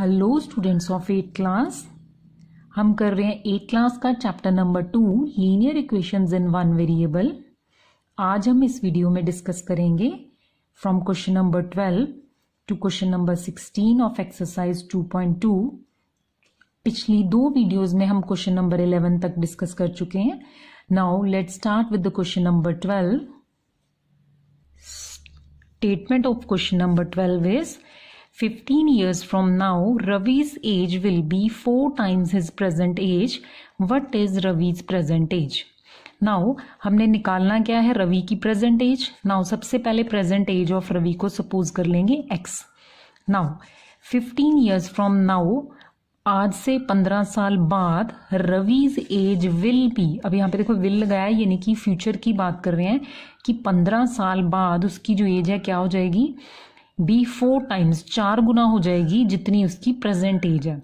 Hello students of eight class हम कर रहे हैं एट क्लास का chapter number two linear equations in one variable आज हम इस वीडियो में डिस्कस करेंगे from question number twelve to question number sixteen of exercise two point two पिछली दो वीडियोस में हम क्वेश्चन नंबर इलेवन तक डिस्कस कर चुके हैं now let start with the question number twelve statement of question number twelve is 15 years from now, Ravi's age will be 4 times his present age. What is Ravi's present age? Now हमने निकालना क्या है रवि की present as now सबसे पहले present as of Ravi को suppose कर लेंगे X now fifteen years from now आज से पंद्रह साल बाद रवीज एज विल बी अब यहाँ पे देखो विल लगाया यानी कि फ्यूचर की बात कर रहे हैं कि पंद्रह साल बाद उसकी जो एज है क्या हो जाएगी बी फोर टाइम्स चार गुना हो जाएगी जितनी उसकी प्रेजेंट एज है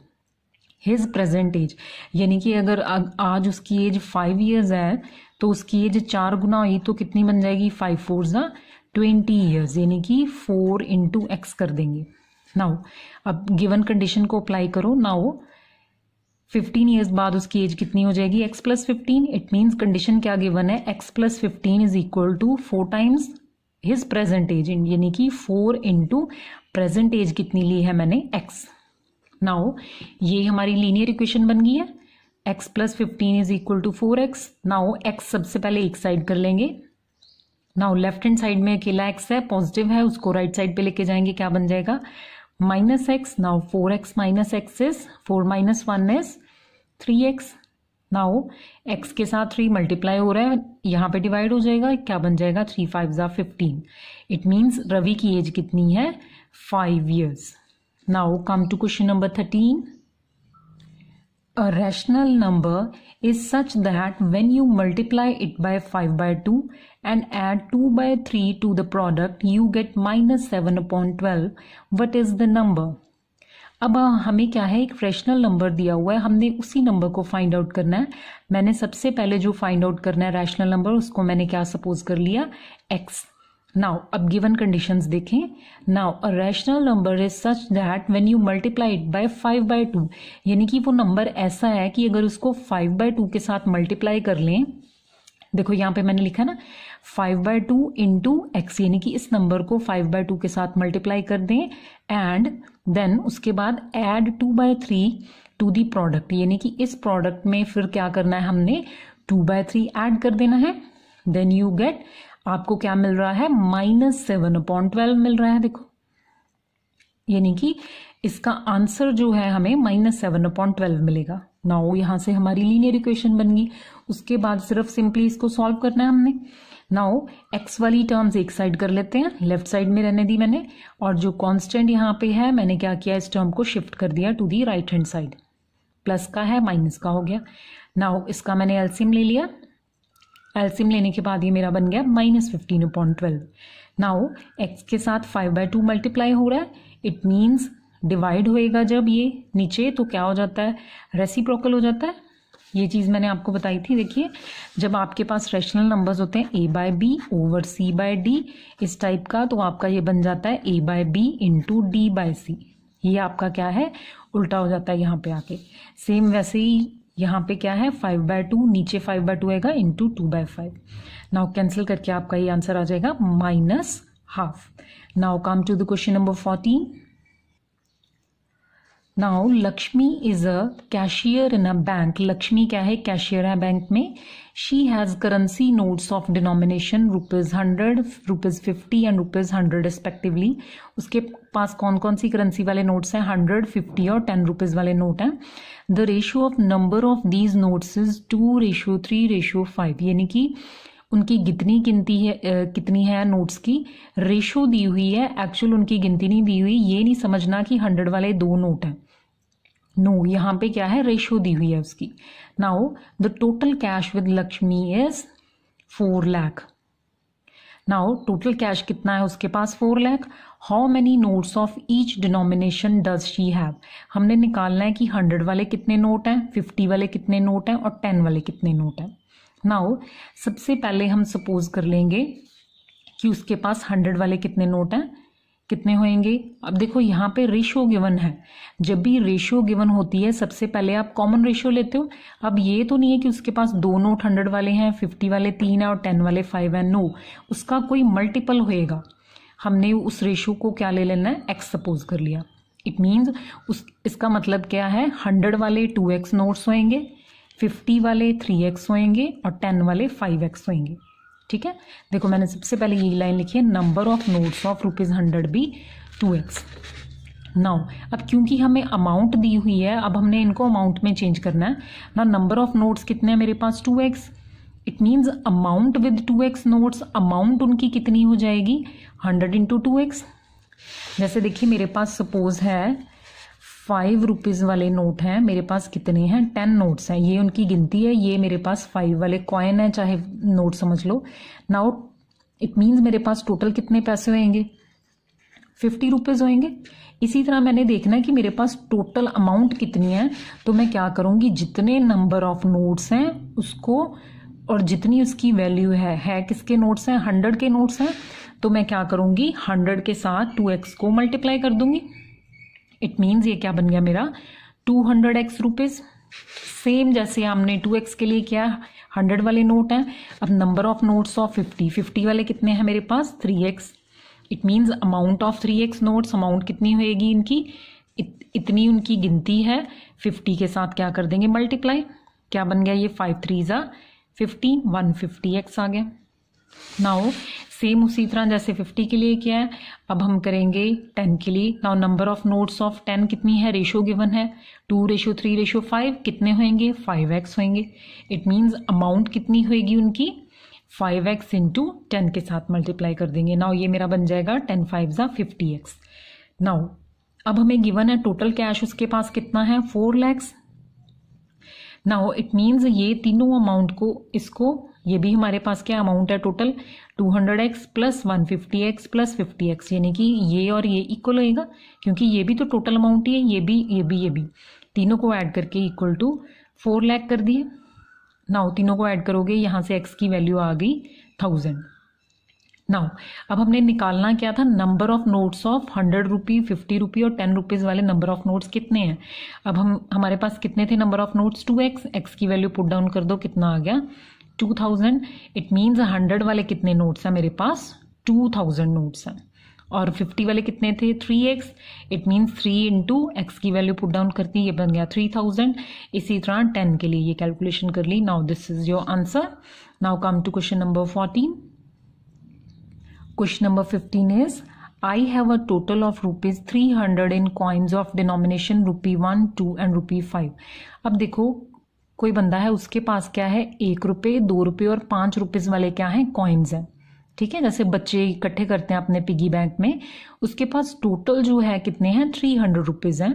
हिज प्रेजेंट एज यानी कि अगर आज उसकी एज फाइव ईयर्स है तो उसकी एज चार गुना हुई तो कितनी बन जाएगी फाइव फोर ज़ा ट्वेंटी ईयर्स यानी कि फोर इंटू एक्स कर देंगे नाउ अब गिवन कंडीशन को अप्लाई करो नाउ फिफ्टीन ईयर्स बाद उसकी एज कितनी हो जाएगी X plus fifteen it means condition क्या गिवन है X plus fifteen is equal to four times his present age यानी कि फोर इंटू प्रेजेंट एज कितनी ली है मैंने एक्स नाउ ये हमारी लीनियर इक्वेशन बन गई है X plus fifteen is equal to four X now X सबसे पहले एक साइड कर लेंगे नाओ लेफ्ट हैंड साइड में अकेला एक्स है पॉजिटिव है उसको राइट right साइड पे लेके जाएंगे क्या बन जाएगा minus X now four X minus X is four minus one is three X now X के साथ थ्री मल्टीप्लाई हो रहा है यहाँ पे डिवाइड हो जाएगा क्या बन जाएगा थ्री फाइव ज़ा फिफ्टीन इट मीन्स रवि की एज कितनी है five years now come to question number thirteen a rational number is such that when you multiply it by five by two and add two by three to the product you get minus seven upon twelve what is the number अब हमें क्या है एक Fresnel number दिया हुआ है हमने उसी नंबर को फाइंड आउट करना है मैंने सबसे पहले जो फाइंड आउट करना है रैशनल नंबर उसको मैंने क्या सपोज कर लिया एक्स नाउ अब गिवन कंडीशंस देखें now a rational number is such that when you multiply it by five by two यानी कि वो नंबर ऐसा है कि अगर उसको फाइव बाय टू के साथ मल्टीप्लाई कर लें देखो यहां पे मैंने लिखा ना five by two into X यानी कि इस नंबर को फाइव बाय टू के साथ मल्टीप्लाई कर दें एंड देन उसके बाद add two by three to the product यानी कि इस प्रोडक्ट में फिर क्या करना है हमने टू बाय थ्री एड कर देना है देन यू गेट आपको क्या मिल रहा है माइनस सेवन अपॉन ट्वेल्व मिल रहा है देखो यानी कि इसका आंसर जो है हमें माइनस सेवन अपॉन ट्वेल्व मिलेगा ना वो यहां से हमारी लीनियर इक्वेशन बन गई उसके बाद सिर्फ सिंपली इसको सॉल्व करना है हमने नाउ एक्स वाली टर्म्स एक साइड कर लेते हैं लेफ्ट साइड में रहने दी मैंने और जो कांस्टेंट यहाँ पे है मैंने क्या किया इस टर्म को शिफ्ट कर दिया to the right hand side plus का है माइनस का हो गया नाउ इसका मैंने एल्सियम ले लिया एल्सिम लेने के बाद ये मेरा बन गया minus fifteen point twelve now X के साथ फाइव बाई टू मल्टीप्लाई हो रहा है इट मीन्स डिवाइड होएगा जब ये नीचे तो क्या हो जाता है रेसिप्रोकल हो जाता है ये चीज़ मैंने आपको बताई थी देखिए जब आपके पास रेशनल नंबर्स होते हैं A by B over C by D इस टाइप का तो आपका ये बन जाता है A by B into D by C ये आपका क्या है उल्टा हो जाता है यहाँ पे आके सेम वैसे ही यहाँ पे क्या है फाइव बाय टू नीचे फाइव बाय टू आएगा into two by five now cancel करके आपका ये आंसर आ जाएगा minus half now come to the question number fourteen now Lakshmi is a cashier in a bank Lakshmi क्या है कैशियर है बैंक में she has currency notes of denomination rupees hundred rupees fifty and rupees hundred respectively उसके पास कौन कौन सी currency वाले नोट्स हैं हंड्रेड फिफ्टी और टेन रुपीज वाले नोट हैं the ratio of number of these notes is two ratio three ratio five यानी कि उनकी कितनी गिनती है कितनी है नोट्स की रेशो दी हुई है एक्चुअल उनकी गिनती नहीं दी हुई ये नहीं समझना कि हंड्रेड वाले दो नोट हैं नो no, यहाँ पे क्या है रेशो दी हुई है उसकी now the total cash with Lakshmi is four lakh now total cash कितना है उसके पास four lakh how many notes of each denomination does she have हमने निकालना है कि हंड्रेड वाले कितने नोट हैं फिफ्टी वाले कितने नोट हैं और टेन वाले कितने नोट हैं नाउ सबसे पहले हम सपोज कर लेंगे कि उसके पास हंड्रेड वाले कितने नोट हैं कितने होंगे अब देखो यहाँ पे रेशियो गिवन है जब भी रेशियो गिवन होती है सबसे पहले आप कॉमन रेशियो लेते हो अब ये तो नहीं है कि उसके पास दो नोट हंड्रेड वाले हैं फिफ्टी वाले तीन है और टेन वाले फाइव है नो उसका कोई मल्टीपल होएगा हमने उस रेशियो को क्या ले लेना है एक्स सपोज कर लिया इट मीन्स उस इसका मतलब क्या है हंड्रेड वाले टू एक्स नोट्स होएंगे फिफ्टी वाले थ्री एक्स होएंगे और टेन वाले फाइव एक्स होएंगे ठीक है देखो मैंने सबसे पहले यही लाइन लिखी है number of notes of rupees hundred be two X now अब क्योंकि हमें अमाउंट दी हुई है अब हमने इनको अमाउंट में चेंज करना है ना नंबर ऑफ नोट्स कितने हैं मेरे पास two X it means amount with two X notes amount उनकी कितनी हो जाएगी हंड्रेड इंटू टू एक्स जैसे देखिए मेरे पास सपोज है फाइव रुपीज़ वाले नोट हैं मेरे पास कितने हैं टेन नोट्स हैं ये उनकी गिनती है ये मेरे पास फाइव वाले कॉइन है चाहे नोट समझ लो नाउ इट मीन्स मेरे पास टोटल कितने पैसे होंगे फिफ्टी रुपीज़ होंगे इसी तरह मैंने देखना है कि मेरे पास टोटल अमाउंट कितनी है तो मैं क्या करूँगी जितने नंबर ऑफ नोट्स हैं उसको और जितनी उसकी वैल्यू है है किसके नोट्स हैं हंड्रेड के नोट्स हैं तो मैं क्या करूँगी हंड्रेड के साथ टू एक्स को मल्टीप्लाई कर दूंगी इट मीन्स ये क्या बन गया मेरा two hundred X rupees same जैसे हमने टू एक्स के लिए किया हंड्रेड वाले नोट हैं अब number of notes of fifty fifty वाले कितने हैं मेरे पास three X it means amount of three X notes amount कितनी होएगी इनकी इत, इतनी उनकी गिनती है फिफ्टी के साथ क्या कर देंगे मल्टीप्लाई क्या बन गया ये फाइव थ्री ज़ा फिफ्टीन वन फिफ्टी एक्स आ गया नाउ सेम उसी तरह जैसे 50 के लिए किया है अब हम करेंगे 10 के लिए now number of notes of 10 कितनी है रेशो गिवन है two ratio three ratio five कितने होंगे फाइव एक्स होंगे इट मीन्स अमाउंट कितनी होएगी उनकी फाइव एक्स इंटू टेन के साथ मल्टीप्लाई कर देंगे नाउ ये मेरा बन जाएगा टेन फाइव ज़ा फिफ्टी एक्स नाउ अब हमें गिवन है टोटल कैश उसके पास कितना है four lakhs now it means ये तीनों अमाउंट को इसको ये भी हमारे पास क्या अमाउंट है total 200x plus 150x plus 50x यानी कि ये और ये इक्वल होएगा क्योंकि ये भी तो टोटल अमाउंट ही है ये भी ये भी ये भी तीनों को ऐड करके इक्वल टू 4 लाख कर दिए नाउ तीनों को ऐड करोगे यहाँ से x की वैल्यू आ गई थाउजेंड नाउ अब हमने निकालना क्या था number of notes of hundred rupee fifty rupee और टेन रुपीज़ वाले नंबर ऑफ नोट्स कितने हैं अब हम हमारे पास कितने थे number of notes two X X की वैल्यू पुट डाउन कर दो कितना आ गया two thousand it means hundred वाले कितने नोट्स हैं मेरे पास टू थाउजेंड नोट्स हैं और फिफ्टी वाले कितने थे three X it means three into X की वैल्यू पुट डाउन करती ये बन गया थ्री थाउजेंड इसी तरह टेन के लिए ये कैलकुलेशन कर ली now this is your answer now come to question number fourteen question number fifteen is I have a total of rupees hundred in coins of denomination rupee one two and rupee five अब देखो कोई बंदा है उसके पास क्या है एक रुपये दो रुपये और पाँच रुपीज़ वाले क्या हैं कॉइन्स हैं ठीक है जैसे बच्चे इकट्ठे करते हैं अपने पिगी बैंक में उसके पास टोटल जो है कितने हैं थ्री हंड्रेड रुपीज़ हैं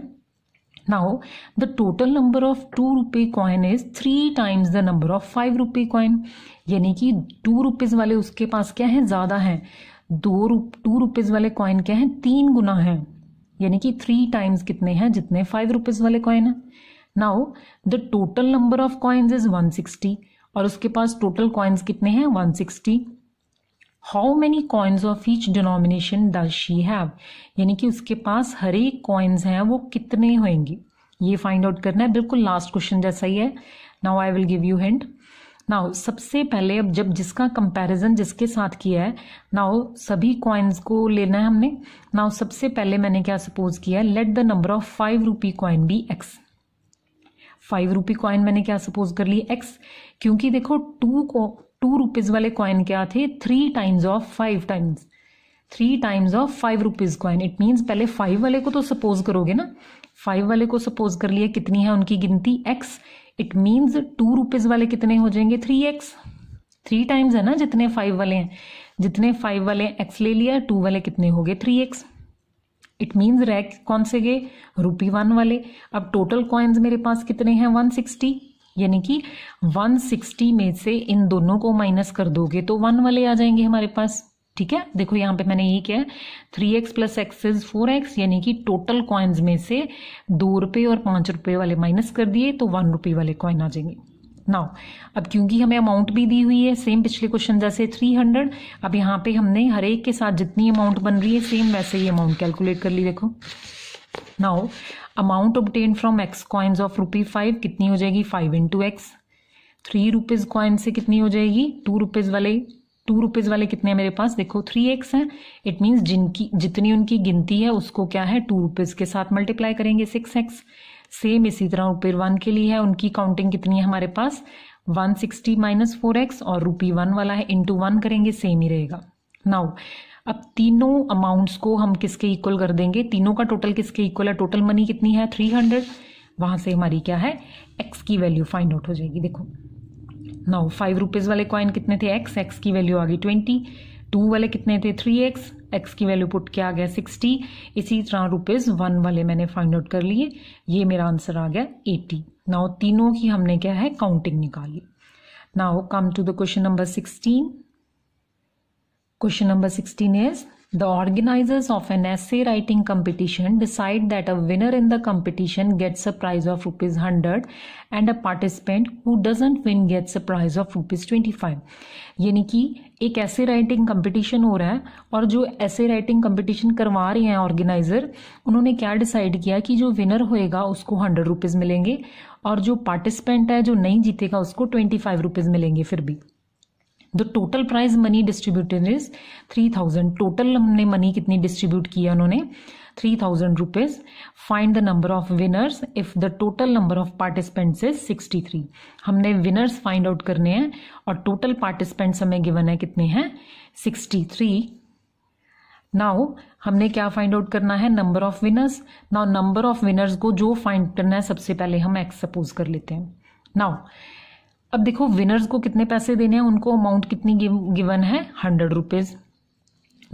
now the total number of two rupee coin is three times the number of five rupee coin यानी कि टू रुपीज़ वाले उसके पास क्या है ज़्यादा हैं दो रुप टू रुपीज़ वाले कॉइन क्या हैं तीन गुना हैं यानी कि थ्री टाइम्स कितने हैं जितने फाइव रुपीज़ वाले कॉइन हैं now the total number of coins is 160 और उसके पास टोटल कॉइन्स कितने हैं 160 how many coins of each denomination does she have यानी कि उसके पास हर एक कॉइन्स हैं वो कितने होंगे ये फाइंड आउट करना है बिल्कुल लास्ट क्वेश्चन जैसा ही है now I will give you hint now सबसे पहले अब जब जिसका कंपैरिजन जिसके साथ किया है नाउ सभी कॉइन्स को लेना है हमने नाउ सबसे पहले मैंने क्या सपोज किया let the number of five rupee coin be X five rupee coin मैंने क्या सपोज कर ली एक्स क्योंकि देखो टू को टू रुपीज वाले कॉइन क्या थे three times of five times three times of five rupees coin it means पहले फाइव वाले को तो सपोज करोगे ना फाइव वाले को सपोज कर लिया कितनी है उनकी गिनती X it means two rupees वाले कितने हो जाएंगे थ्री एक्स थ्री टाइम्स है ना जितने फाइव वाले हैं जितने फाइव वाले एक्स ले लिया टू वाले कितने हो गए थ्री एक्स इट मीन्स रैक कौन से गए रुपी वन वाले अब टोटल कॉइन्स मेरे पास कितने हैं वन सिक्सटी यानी कि वन सिक्सटी में से इन दोनों को माइनस कर दोगे तो वन वाले आ जाएंगे हमारे पास ठीक है देखो यहाँ पे मैंने ये किया है three X plus X is four X यानी कि टोटल कॉइन्स में से दो रुपये और पाँच रुपये वाले माइनस कर दिए तो वन रुपये वाले कॉइन आ जाएंगे नाउ अब क्योंकि हमें अमाउंट भी दी हुई है सेम पिछले क्वेश्चन जैसे थ्री हंड्रेड अब यहाँ पे हमने हर एक के साथ जितनी अमाउंट बन रही है सेम वैसे ही अमाउंट कैलकुलेट कर ली देखो now amount obtain from X coins of rupee five कितनी हो जाएगी five into X three rupees coin से कितनी हो जाएगी टू रुपीज़ वाले टू रुपीज़ वाले कितने हैं मेरे पास देखो थ्री एक्स है इट मीन्स जिनकी जितनी उनकी गिनती है उसको क्या है टू रुपीज़ के साथ मल्टीप्लाई करेंगे सिक्स एक्स सेम इसी तरह रुपये वन के लिए है उनकी काउंटिंग कितनी है हमारे पास 160 सिक्सटी माइनस फोर एक्स और रुपी वन वाला है इंटू वन करेंगे सेम ही रहेगा नाउ अब तीनों अमाउंट्स को हम किसके इक्वल कर देंगे तीनों का टोटल किसके इक्वल है टोटल मनी कितनी है थ्री हंड्रेड वहाँ से हमारी क्या है एक्स की वैल्यू फाइंड आउट हो जाएगी देखो नाउ फाइव रुपीज़ वाले कॉइन कितने थे एक्स एक्स की वैल्यू आ गई ट्वेंटी टू वाले कितने थे थ्री एक्स एक्स की वैल्यू पुट किया गया सिक्सटी इसी तरह रुपीज़ वन वाले मैंने फाइंड आउट कर लिए ये मेरा आंसर आ गया 80 नाउ तीनों की हमने क्या है काउंटिंग निकाली now come to the question number sixteen question number sixteen is The organizers of an essay writing competition decide that a winner in the competition gets a prize of rupees 100 and a participant who doesn't win gets a prize of rupees 25. यानी कि एक ऐसे writing competition हो रहा है और जो ऐसे राइटिंग कंपटीशन करवा रहे हैं ऑर्गेनाइजर उन्होंने क्या डिसाइड किया कि जो विनर होएगा उसको 100 रुपीज़ मिलेंगे और जो पार्टिसिपेंट है जो नहीं जीतेगा उसको 25 फाइव रुपीज़ मिलेंगे फिर भी the total prize money distributed is three thousand total हमने मनी कितनी डिस्ट्रीब्यूट किया उन्होंने three thousand rupees find the number of winners if the total number of participants is sixty three हमने विनर्स फाइंड आउट करने हैं और total participants हमें given है कितने हैं सिक्सटी थ्री नाउ हमने क्या फाइंड आउट करना है number of winners now number of winners को जो फाइंड करना है सबसे पहले हम एक्स सपोज कर लेते हैं नाउ अब देखो विनर्स को कितने पैसे देने हैं उनको अमाउंट कितनी गिव, गिवन है हंड्रेड रुपीज़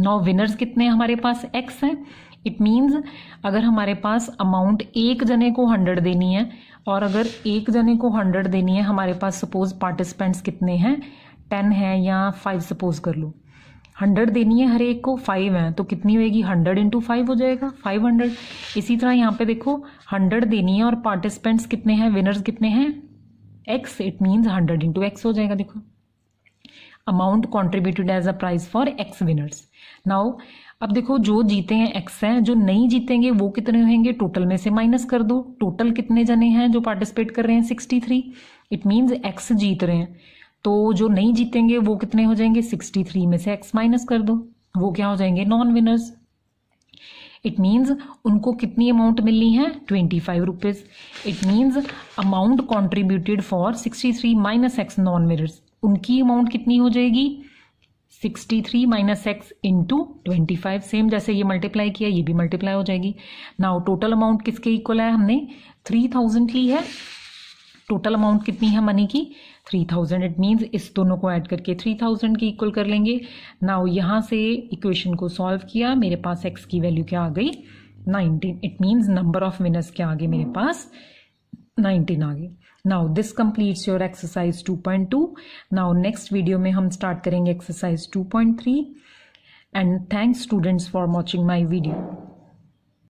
नौ विनर्स कितने हमारे पास एक्स हैं इट मीन्स अगर हमारे पास अमाउंट एक जने को हंड्रेड देनी है और अगर एक जने को हंड्रेड देनी है हमारे पास सपोज पार्टिसिपेंट्स कितने हैं टेन है या फाइव सपोज कर लो हंड्रेड देनी है हर एक को फाइव है तो कितनी होएगी हंड्रेड इंटू फाइव हो जाएगा फाइव हंड्रेड इसी तरह यहाँ पे देखो हंड्रेड देनी है और पार्टिसिपेंट्स कितने हैं विनर्स कितने हैं x it means hundred into x हो जाएगा देखो amount contributed as a prize for x winners now अब देखो जो जीते हैं एक्स हैं जो नहीं जीतेंगे वो कितने होंगे टोटल में से माइनस कर दो टोटल कितने जने हैं जो पार्टिसिपेट कर रहे हैं sixty three it means x जीत रहे हैं तो जो नहीं जीतेंगे वो कितने हो जाएंगे सिक्सटी थ्री में से एक्स माइनस कर दो वो क्या हो जाएंगे नॉन विनर्स इट मीन्स उनको कितनी अमाउंट मिलनी है twenty five rupees it means amount contributed for sixty three minus x non merits उनकी अमाउंट कितनी हो जाएगी sixty three minus x into twenty five same जैसे ये मल्टीप्लाई किया ये भी मल्टीप्लाई हो जाएगी नाउ टोटल अमाउंट किसके इक्वल है हमने थ्री थाउजेंड ली है टोटल अमाउंट कितनी है मनी की थ्री थाउजेंड इट मीन्स इस दोनों को ऐड करके थ्री थाउजेंड की इक्वल कर लेंगे नाउ यहाँ से इक्वेशन को सॉल्व किया मेरे पास एक्स की वैल्यू क्या आ गई nineteen it means number of winners क्या आ गए मेरे पास नाइनटीन आ गए now this completes your exercise two point two now next video में हम स्टार्ट करेंगे exercise two point three and thanks students for watching my video